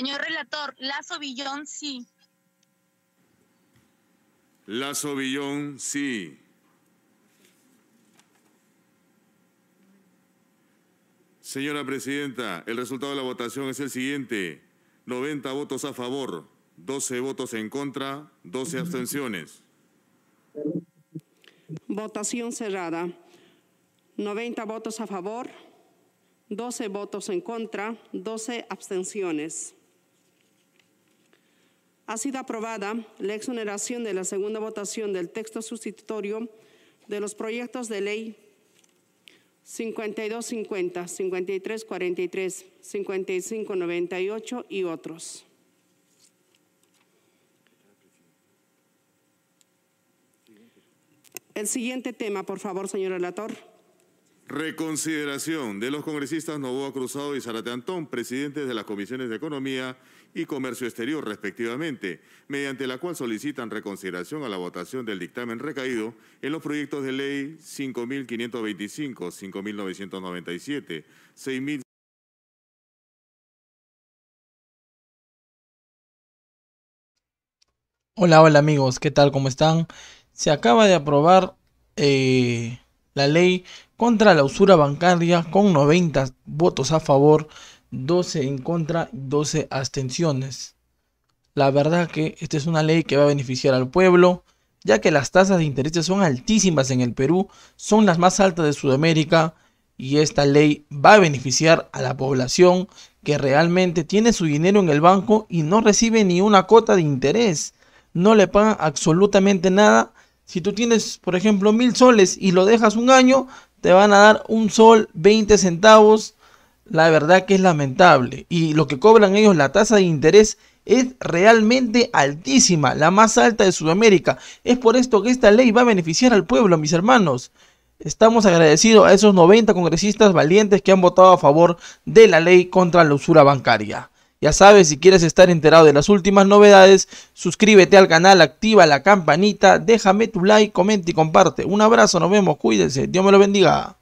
Señor relator, Lazo Villón sí. Lazo Villón sí. Señora Presidenta, el resultado de la votación es el siguiente. 90 votos a favor, 12 votos en contra, 12 abstenciones. Votación cerrada. 90 votos a favor, 12 votos en contra, 12 abstenciones. Ha sido aprobada la exoneración de la segunda votación del texto sustitutorio de los proyectos de ley 5250, 5343, 5598 y otros. El siguiente tema, por favor, señor relator. Reconsideración de los congresistas Novoa Cruzado y Zarate Antón, presidentes de las comisiones de Economía y Comercio Exterior, respectivamente, mediante la cual solicitan reconsideración a la votación del dictamen recaído en los proyectos de ley 5525, 5997, 6000. Hola, hola amigos, ¿qué tal? ¿Cómo están? Se acaba de aprobar eh, la ley contra la usura bancaria con 90 votos a favor, 12 en contra, 12 abstenciones. La verdad que esta es una ley que va a beneficiar al pueblo, ya que las tasas de interés son altísimas en el Perú, son las más altas de Sudamérica y esta ley va a beneficiar a la población que realmente tiene su dinero en el banco y no recibe ni una cota de interés. No le pagan absolutamente nada. Si tú tienes, por ejemplo, mil soles y lo dejas un año, te van a dar un sol 20 centavos. La verdad que es lamentable. Y lo que cobran ellos, la tasa de interés es realmente altísima, la más alta de Sudamérica. Es por esto que esta ley va a beneficiar al pueblo, mis hermanos. Estamos agradecidos a esos 90 congresistas valientes que han votado a favor de la ley contra la usura bancaria. Ya sabes, si quieres estar enterado de las últimas novedades, suscríbete al canal, activa la campanita, déjame tu like, comenta y comparte. Un abrazo, nos vemos, cuídense, Dios me lo bendiga.